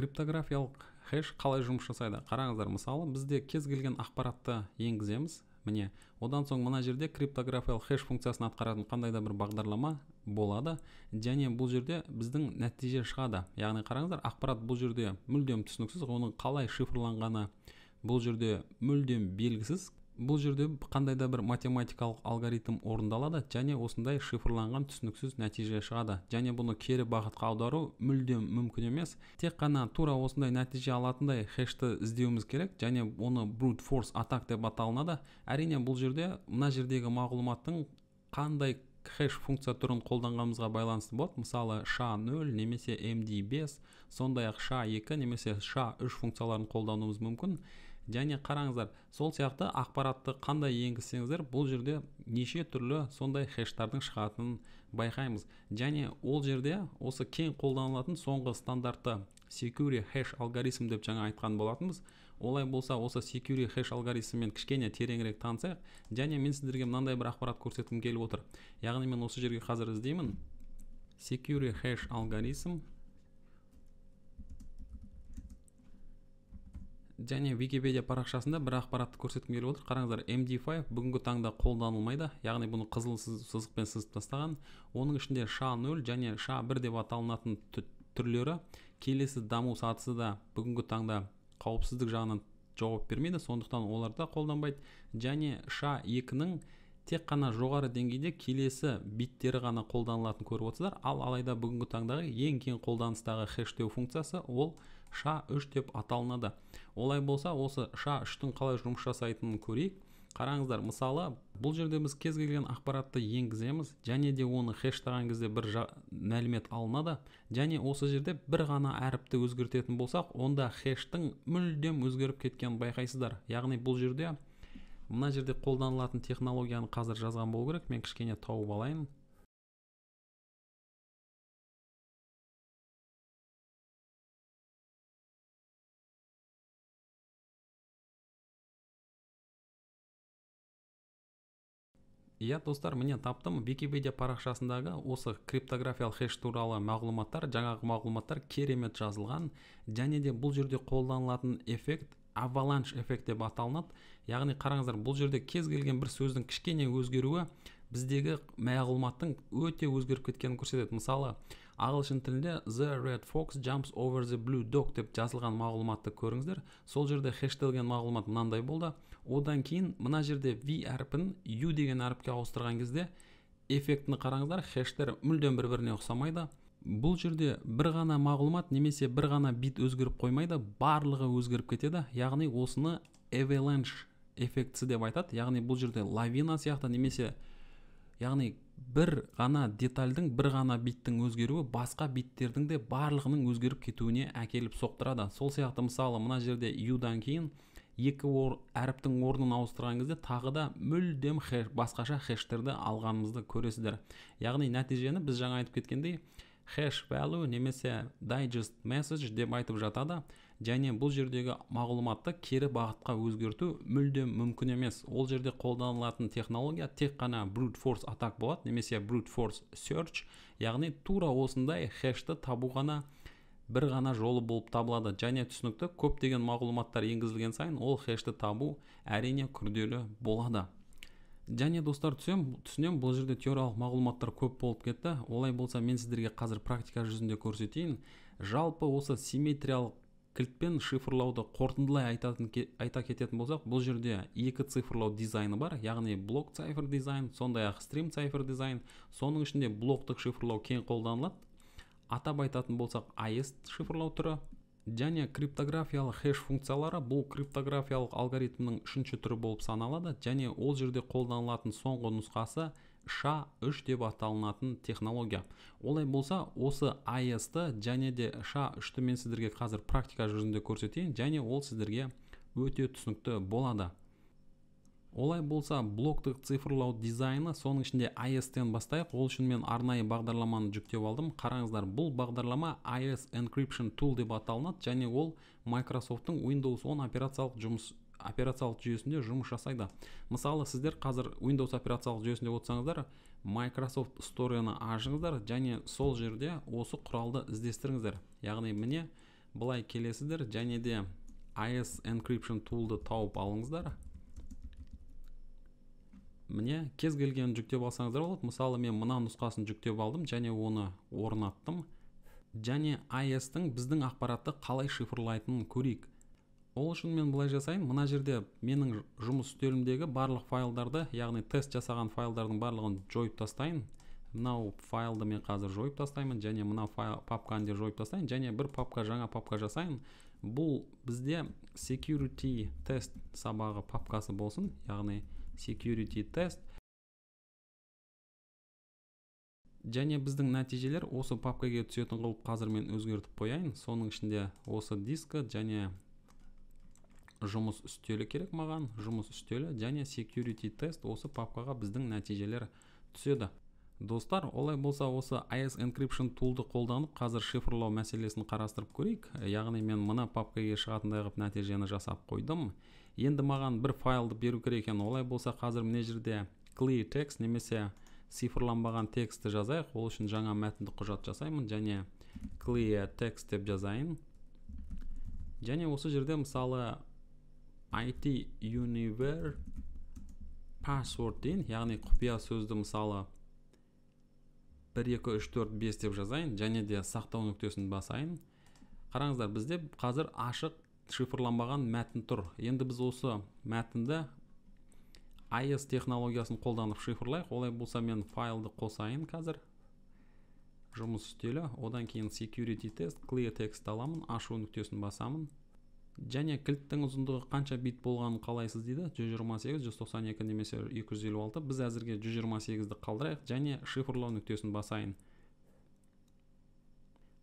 криптографиялық хэш қалай жұмыс жасайды қараңыздар мысалы бізде кез келген ақпаратты енгіземіз міне одан соң мына жерде криптографиялық хэш функциясын атқаратын қандай да бір бағдарлама болады және бұл жерде біздің нәтиже шығады яғни қараңыздар ақпарат бұл жерде мүлдем түсініксіз оның қалай шифрланғаны бұл жерде мүлдем белгісіз бұл жерде қандай да бір математикалық алгоритм орындалады және осындай шифрланған түсініксіз нәтиже шығады және бұны кері бағытқа аудару мүлдем мүмкін емес тек қана тура осындай нәтиже алатындай хэшті іздеуіміз керек және оны brute force атак деп аталынады әрине бұл жерде мына жердегі мағлұматтың қандай хэш функция түрін қолданғанымызға байланысты болады мысалы ша0 немесе md5 сондай ақ ша2 немесе ша3 функцияларын қолдануымыз мүмкін және қараңыздар сол сияқты ақпаратты қандай енгізсеңіздер бұл жерде неше түрлі сондай хэштардың шығатынын байқаймыз және ол жерде осы кең қолданылатын соңғы стандартты секюри хэш алгоритм деп жаңа айтқан болатынбыз олай болса осы security hash алгоритмімен кішкене тереңірек танысайық және мен сіздерге мынандай бір ақпарат көрсеткім келіп отыр яғни мен осы жерге қазір іздеймін секьюри hash алгоритм және википедия парақшасында бір ақпаратты көрсеткім келіп отыр қараңыздар md5 бүгінгі таңда қолданылмайды яғни бұны қызыл сызықпен сызып тастаған оның ішінде ша 0 және ша 1 деп аталынатын түрлері келесі даму сатысы да бүгінгі таңда қауіпсіздік жағынан жауап бермейді сондықтан олар да қолданбайды және ша 2 тек қана жоғары деңгейде келесі биттері ғана қолданылатынын көріп отырсыздар ал алайда бүгінгі таңдағы ең кең қолданыстағы хештеу функциясы ол ша үш деп аталынады олай болса осы ша үштің қалай жұмыс жасайтынын көрейік қараңыздар мысалы бұл жерде біз кез келген ақпаратты енгіземіз және де оны хештаған кезде бір жа... мәлімет алынады және осы жерде бір ғана әріпті өзгертетін болсақ онда хештің мүлдем өзгеріп кеткенін байқайсыздар яғни бұл жерде мына жерде қолданылатын технологияны қазір жазған болу керек мен кішкене тауып алайын иә достар міне таптым википедия парақшасындағы осы криптографиялық хеш туралы мағлұматтар жаңағы мағлұматтар керемет жазылған және де бұл жерде қолданылатын эффект аваланш эффект деп аталынады яғни қараңыздар бұл жерде кез келген бір сөздің кішкене өзгеруі біздегі мағлұматтың өте өзгеріп кеткенін көрсетеді мысалы ағылшын тілінде the red fox jumps over the blue dog деп жазылған мағлұматты көріңіздер сол жерде хэштелген мағлұмат мынандай болды одан кейін мына жерде v әрпін u деген әріпке ауыстырған кезде эффектіні қараңыздар хештер мүлдем бір біріне ұқсамайды бұл жерде бір ғана мағлұмат немесе бір ғана бит өзгеріп қоймайды барлығы өзгеріп кетеді яғни осыны avalanche эффектісі деп айтады яғни бұл жерде лавина сияқты немесе яғни бір ғана детальдің бір ғана биттің өзгеруі басқа биттердің де барлығының өзгеріп кетуіне әкеліп соқтырады сол сияқты мысалы мына жерде юдан кейін екі ор, әріптің орнын ауыстырған кезде тағы да мүлдем хэш, басқаша хэштерді алғанымызды көресіздер яғни нәтижені біз жаңа айтып кеткендей hash value немесе digest message деп айтып жатады және бұл жердегі мағлұматты кері бағытқа өзгерту мүлдем мүмкін емес ол жерде қолданылатын технология тек қана brute force атак болады немесе brute force search яғни тура осындай хэшті табу ғана бір ғана жолы болып табылады және түсінікті көптеген мағлұматтар енгізілген сайын ол хэшті табу әрине күрделі болады және достар түсінем бұл жерде теориялық мағлұматтар көп болып кетті олай болса мен сіздерге қазір практика жүзінде көрсетейін жалпы осы симметриялық кілтпен шифрлауды қорытындылай айтатын айта кететін болсақ бұл жерде екі цифрлау дизайны бар яғни блок цифр дизайн сондай ақ стрим цифр дизайн соның ішінде блоктық шифрлау кең қолданылады атап айтатын болсақ аест шифрлау түрі және криптографиялық хеш функциялары бұл криптографиялық алгоритмнің үшінші түрі болып саналады және ол жерде қолданылатын соңғы нұсқасы ша 3 деп аталынатын технология олай болса осы аесты және де ша 3 мен сіздерге қазір практика жүзінде көрсетейін және ол сіздерге өте түсінікті болады олай болса блоктық цифрлау дизайны соның ішінде IS-тен бастайық ол үшін мен арнайы бағдарламаны жүктеп алдым қараңыздар бұл бағдарлама IS Encryption Tool деп аталынады және ол microsoft Windows 10 операциялық жұмыс операциялық жүйесінде жұмыс жасайды мысалы сіздер қазір Windows операциялық жүйесінде отырсаңыздар Microsoft Story-ны ашыңыздар және сол жерде осы құралды іздестіріңіздер яғни міне былай келесіздер және де IS Encryption Tool-ды тауып алыңыздар міне кез келген жүктеп алсаңыздар болады мысалы мен мына нұсқасын жүктеп алдым және оны орнаттым және is тың біздің ақпаратты қалай шифрлайтынын көрейік ол үшін мен былай жасайын мына жерде менің жұмыс үстелімдегі барлық файлдарды яғни тест жасаған файлдардың барлығын жойып тастайын мынау файлды мен қазір жойып тастаймын және мына файл, папканы де жойып тастайын және бір папка жаңа папка жасайын бұл бізде security тест сабағы папкасы болсын яғни security test және біздің нәтижелер осы папкаге түсетін қылып қазір мен өзгертіп қояйын соның ішінде осы дискі және жұмыс үстелі керек маған жұмыс үстелі және security test осы папкаға біздің нәтижелер түседі достар олай болса осы IS Encryption тулды қолданып қазір шифрлау мәселесін қарастырып көрейік яғни мен мына папкаге шығатындай қылып нәтижені жасап қойдым енді маған бір файлды беру керек екен олай болса қазір мына жерде clear text немесе цифрланбаған текстті жазайық ол үшін жаңа мәтіндік құжат жасаймын және clear text деп жазайын және осы жерде мысалы IT univer password дейін яғни құпия сөзді мысалы бір 2 3 4 5 деп жазайын және де сақтау нүктесін басайын қараңыздар бізде қазір ашық шифрланбаған мәтін тұр енді біз осы мәтінді IS технологиясын қолданып шифрлайық олай болса мен файлды қосайын қазір жұмыс үстелі одан кейін security test clear text аламын ашу нүктесін басамын және кілттің ұзындығы қанша бит болғанын қалайсыз дейді 128, 192 немесе 256 біз әзірге 128-ді қалдырайық және шифрлау нүктесін басайын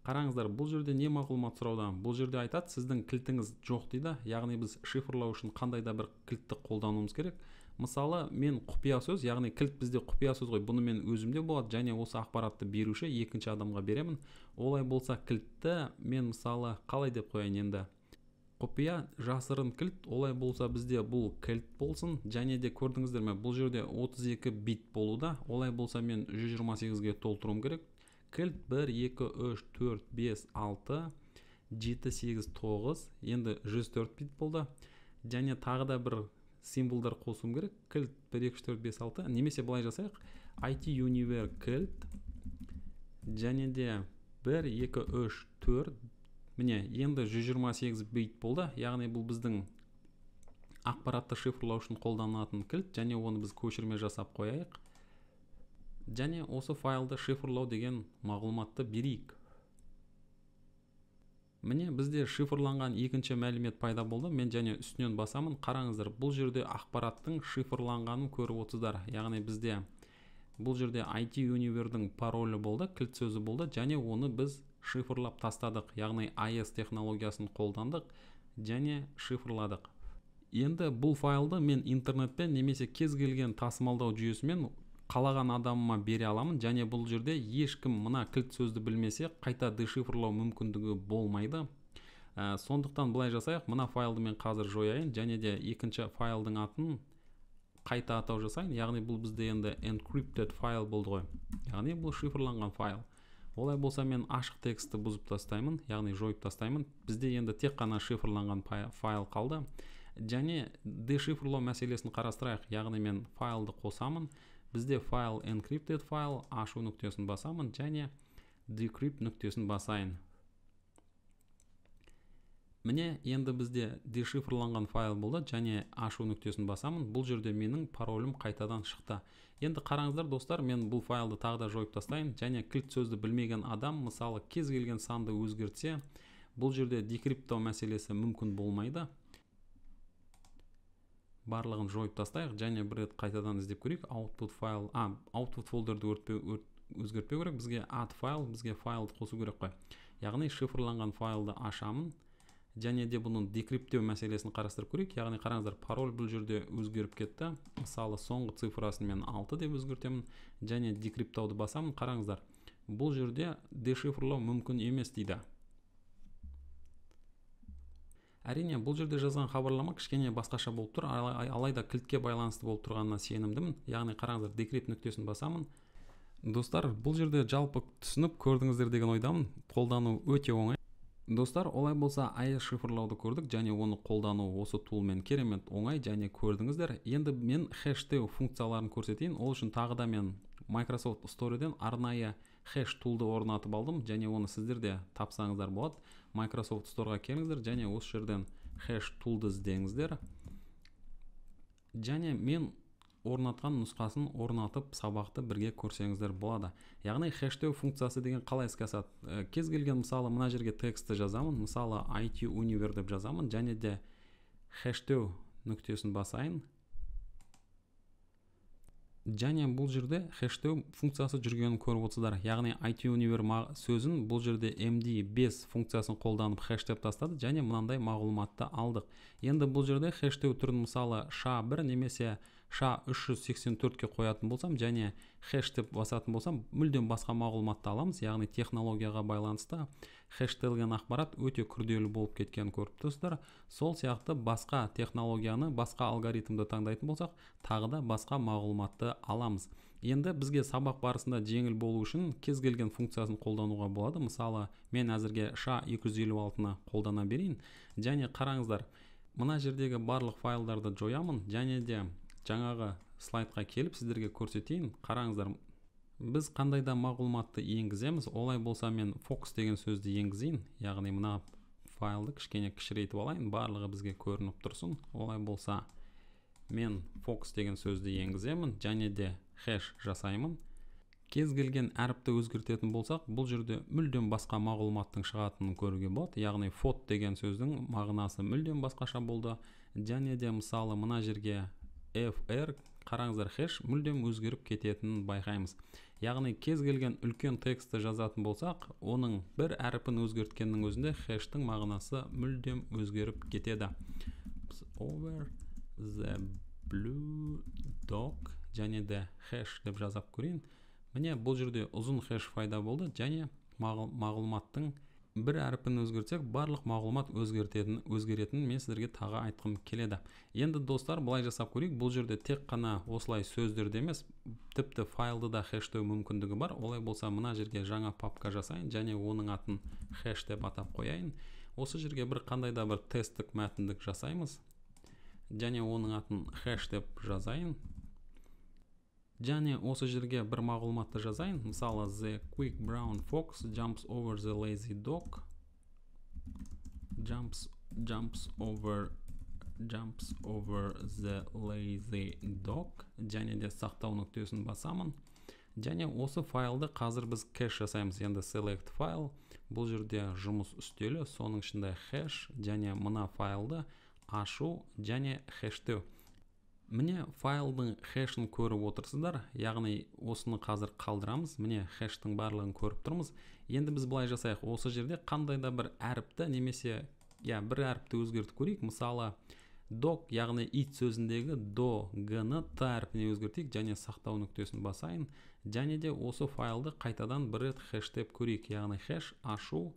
қараңыздар бұл жерде не мағлұмат сұрауда бұл жерде айтады сіздің кілтіңіз жоқ дейді яғни біз шифрлау үшін қандай да бір кілтті қолдануымыз керек мысалы мен құпия сөз яғни кілт бізде құпия сөз ғой бұны мен өзімде болады және осы ақпаратты беруші екінші адамға беремін олай болса кілтті мен мысалы қалай деп қояйын енді құпия жасырын кілт олай болса бізде бұл кілт болсын және де көрдіңіздер ме бұл жерде 32 бит болуда олай болса мен 128-ге толтыруым керек кілт 1 2 3 4 5 6 7 8 9 енді 104 бит болды және тағы да бір символдар қосуым керек кілт 1 2 3 4 5 6 немесе былай жасайық IT Univer кілт және де 1 2 3 4 міне енді 128 бит болды яғни бұл біздің ақпаратты шифрлау үшін қолданатын кілт және оны біз көшірме жасап қояйық және осы файлды шифрлау деген мағлұматты берейік міне бізде шифрланған екінші мәлімет пайда болды мен және үстінен басамын қараңыздар бұл жерде ақпараттың шифрланғанын көріп отырсыздар яғни бізде бұл жерде IT универдің паролі болды кілт сөзі болды және оны біз шифрлап тастадық яғни IS технологиясын қолдандық және шифрладық енді бұл файлды мен интернетпен немесе кез келген тасымалдау жүйесімен қалаған адамыма бере аламын және бұл жерде ешкім мына кілт сөзді білмесе қайта дешифрлау мүмкіндігі болмайды ә, сондықтан былай жасайық мына файлды мен қазір жояйын және де екінші файлдың атын қайта атау жасайын яғни бұл бізде енді encrypted файл болды ғой яғни бұл шифрланған файл олай болса мен ашық текстті бұзып тастаймын яғни жойып тастаймын бізде енді тек қана шифрланған файл қалды және дешифрлау мәселесін қарастырайық яғни мен файлды қосамын бізде файл encrypted файл ашу нүктесін басамын және decrypt нүктесін басайын міне енді бізде дешифрланған файл болды және ашу нүктесін басамын бұл жерде менің паролім қайтадан шықты енді қараңыздар достар мен бұл файлды тағы да жойып тастайын және кілт сөзді білмеген адам мысалы кез келген санды өзгертсе бұл жерде декриптау мәселесі мүмкін болмайды барлығын жойып тастайық және бір рет қайтадан іздеп көрейік output файл а output фолдерді өзгертпеу керек бізге ад файл бізге файлды қосу керек қой яғни шифрланған файлды ашамын және де бұның декриптеу мәселесін қарастырып көрейік яғни қараңыздар пароль бұл жерде өзгеріп кетті мысалы соңғы цифрасын мен 6 деп өзгертемін және декриптауды басамын қараңыздар бұл жерде дешифрлау мүмкін емес дейді әрине бұл жерде жазған хабарлама кішкене басқаша болып тұр алайда кілтке байланысты болып тұрғанына сенімдімін яғни қараңыздар декрет нүктесін басамын достар бұл жерде жалпы түсініп көрдіңіздер деген ойдамын қолдану өте оңай достар олай болса ай шифрлауды көрдік және оны қолдану осы тулмен керемет оңай және көрдіңіздер енді мен хэштеу функцияларын көрсетейін ол үшін тағы да мен Microsoft Story'ден арнайы хэш тулды орнатып алдым және оны сіздер де тапсаңыздар болады Microsoft Сторға келіңіздер және осы жерден хэш тулды іздеңіздер және мен орнатқан нұсқасын орнатып сабақты бірге көрсеңіздер болады яғни хэштеу функциясы деген қалай іске асады э, кез келген мысалы мына жерге текстті жазамын мысалы IT универ деп жазамын және де хэштеу нүктесін басайын және бұл жерде хэштег функциясы жүргенін көріп отырсыздар яғни IT-универ сөзін бұл жерде md5 функциясын қолданып хэштеп тастады және мынандай мағлұматты алдық енді бұл жерде хэштеу түрін мысалы ша бір немесе ша 384-ке қоятын болсам және хэш деп басатын болсам мүлдем басқа мағлұматты аламыз яғни технологияға байланысты хэштелген ақпарат өте күрделі болып кеткенін көріп тұрсыздар сол сияқты басқа технологияны басқа алгоритмді таңдайтын болсақ тағы да басқа мағлұматты аламыз енді бізге сабақ барысында жеңіл болу үшін кез келген функциясын қолдануға болады мысалы мен әзірге ша 256-ны қолдана берейін және қараңыздар мына жердегі барлық файлдарды жоямын және де жаңағы слайдқа келіп сіздерге көрсетейін қараңыздар біз қандай да мағлұматты енгіземіз олай болса мен фокус деген сөзді енгізейін яғни мына файлды кішкене кішірейтіп алайын барлығы бізге көрініп тұрсын олай болса мен фокус деген сөзді енгіземін және де хэш жасаймын кез келген әріпті өзгертетін болсақ бұл жерде мүлдем басқа мағлұматтың шығатынын көруге болады яғни фот деген сөздің мағынасы мүлдем басқаша болды және де мысалы мына жерге FR қараңыздар хэш мүлдем өзгеріп кететінін байқаймыз яғни кез келген үлкен тексті жазатын болсақ оның бір әріпін өзгерткеннің өзінде хэштің мағынасы мүлдем өзгеріп кетеді over the blue dog және де хэш деп жазап көрейін міне бұл жерде ұзын хэш пайда болды және мағыл, мағлұматтың бір әріпін өзгертсек барлық мағлұмат өзгертетін өзгеретінін мен сіздерге тағы айтқым келеді енді достар былай жасап көрейік бұл жерде тек қана осылай сөздерді емес тіпті файлды да хэштеу мүмкіндігі бар олай болса мына жерге жаңа папка жасайын және оның атын хэш деп атап қояйын осы жерге бір қандай да бір тесттік мәтіндік жасаймыз және оның атын хэш деп жазайын және осы жерге бір мағлұматты жазайын мысалы the quick brown fox jumps over the lazy dog jumps jumps over jumps over the lazy dog және де сақтау нүктесін басамын және осы файлды қазір біз кэш жасаймыз енді select файл бұл жерде жұмыс үстелі соның ішінде хэш және мына файлды ашу және хэштеу міне файлдың хэшін көріп отырсыздар яғни осыны қазір қалдырамыз міне хэштің барлығын көріп тұрмыз енді біз былай жасайық осы жерде қандай да бір әріпті немесе иә бір әріпті өзгертіп көрейік мысалы док яғни ит сөзіндегі до ны т әрпіне өзгертейік және сақтау нүктесін басайын және де осы файлды қайтадан бір рет хэштеп көрейік яғни хэш ашу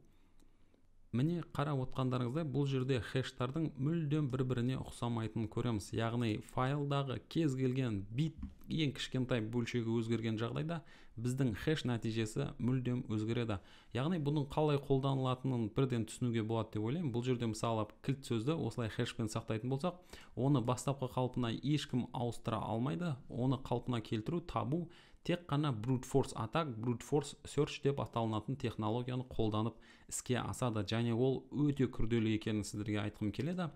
міне қарап отқандарыңыздай бұл жерде хештардың мүлдем бір біріне ұқсамайтынын көреміз яғни файлдағы кез келген бит ең кішкентай бөлшегі өзгерген жағдайда біздің хеш нәтижесі мүлдем өзгереді яғни бұның қалай қолданылатынын бірден түсінуге болады деп ойлаймын бұл жерде мысалы кілт сөзді осылай хешпен сақтайтын болсақ оны бастапқы қалпына ешкім ауыстыра алмайды оны қалпына келтіру табу тек қана brute force атак brute force search деп аталынатын технологияны қолданып іске асады және ол өте күрделі екенін сіздерге айтқым келеді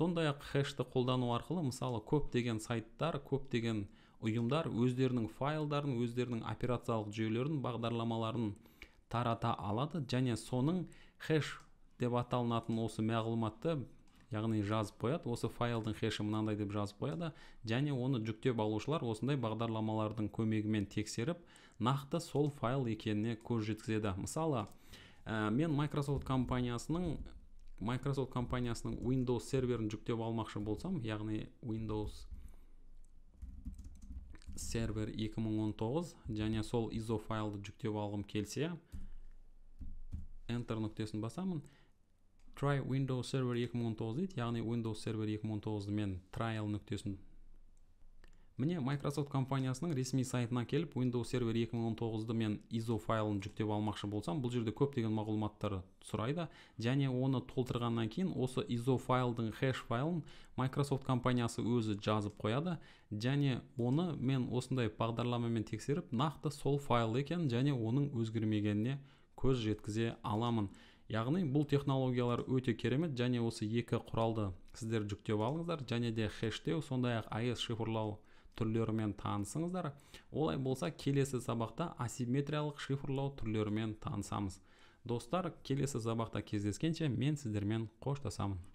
сондай ақ хэшті қолдану арқылы мысалы көптеген сайттар көптеген ұйымдар өздерінің файлдарын өздерінің операциялық жүйелерін бағдарламаларын тарата алады және соның хэш деп аталынатын осы мағлұматты яғни жазып қояды осы файлдың хеші мынандай деп жазып қояды және оны жүктеп алушылар осындай бағдарламалардың көмегімен тексеріп нақты сол файл екеніне көз жеткізеді мысалы э, мен Microsoft компаниясының Microsoft компаниясының Windows серверін жүктеп алмақшы болсам яғни Windows сервер 2019 және сол ISO файлды жүктеп алғым келсе Enter нүктесін басамын try windows server 2019 яғни windows server 2019 мен trial нүктесін міне microsoft компаниясының ресми сайтына келіп windows server 2019-ды мен ISO файлын жүктеп алмақшы болсам бұл жерде көптеген мағлұматтар сұрайды және оны толтырғаннан кейін осы ISO файлдың хэш файлын microsoft компаниясы өзі жазып қояды және оны мен осындай бағдарламамен тексеріп нақты сол файл екен және оның өзгермегеніне көз жеткізе аламын яғни бұл технологиялар өте керемет және осы екі құралды сіздер жүктеп алыңыздар және де хэштеу сондай ақ ас шифрлау түрлерімен танысыңыздар олай болса келесі сабақта асимметриялық шифрлау түрлерімен танысамыз достар келесі сабақта кездескенше мен сіздермен қоштасамын